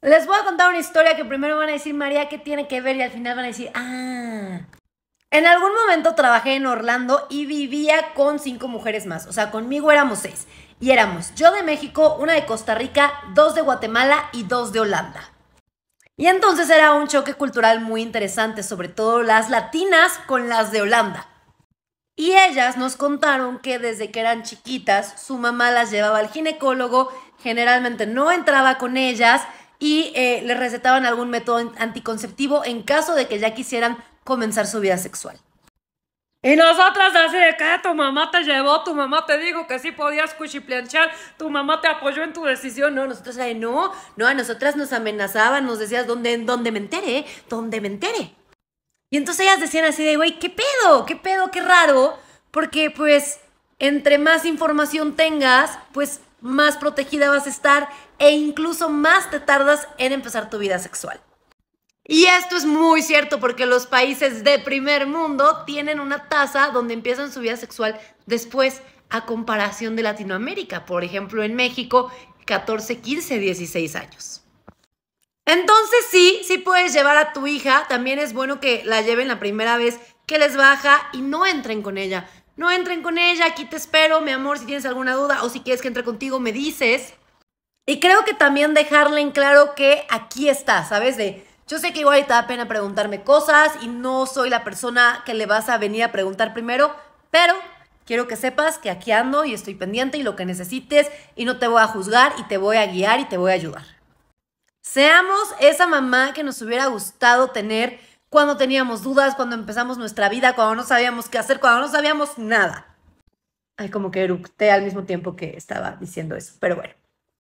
Les voy a contar una historia que primero van a decir, María, ¿qué tiene que ver? Y al final van a decir, ah. En algún momento trabajé en Orlando y vivía con cinco mujeres más. O sea, conmigo éramos seis. Y éramos yo de México, una de Costa Rica, dos de Guatemala y dos de Holanda. Y entonces era un choque cultural muy interesante, sobre todo las latinas con las de Holanda. Y ellas nos contaron que desde que eran chiquitas su mamá las llevaba al ginecólogo, generalmente no entraba con ellas y eh, les recetaban algún método anticonceptivo en caso de que ya quisieran comenzar su vida sexual. Y nosotras así de que ah, tu mamá te llevó, tu mamá te dijo que sí podías cuchiplanchar, tu mamá te apoyó en tu decisión. No, nosotras de no, no, a nosotras nos amenazaban, nos decías ¿dónde donde me entere, ¿Dónde me entere. Y entonces ellas decían así de, güey, ¿qué pedo? ¿Qué pedo? ¿Qué raro? Porque pues entre más información tengas, pues más protegida vas a estar e incluso más te tardas en empezar tu vida sexual. Y esto es muy cierto porque los países de primer mundo tienen una tasa donde empiezan su vida sexual después a comparación de Latinoamérica. Por ejemplo, en México, 14, 15, 16 años. Entonces sí, sí puedes llevar a tu hija. También es bueno que la lleven la primera vez que les baja y no entren con ella no entren con ella, aquí te espero, mi amor, si tienes alguna duda o si quieres que entre contigo, me dices. Y creo que también dejarle en claro que aquí está, ¿sabes? De, yo sé que igual te da pena preguntarme cosas y no soy la persona que le vas a venir a preguntar primero, pero Quiero que sepas que aquí ando y estoy pendiente y lo que necesites y no te voy a juzgar y te voy a guiar y te voy a ayudar. Seamos esa mamá que nos hubiera gustado tener cuando teníamos dudas, cuando empezamos nuestra vida, cuando no sabíamos qué hacer, cuando no sabíamos nada. Ay, como que eructé al mismo tiempo que estaba diciendo eso, pero bueno.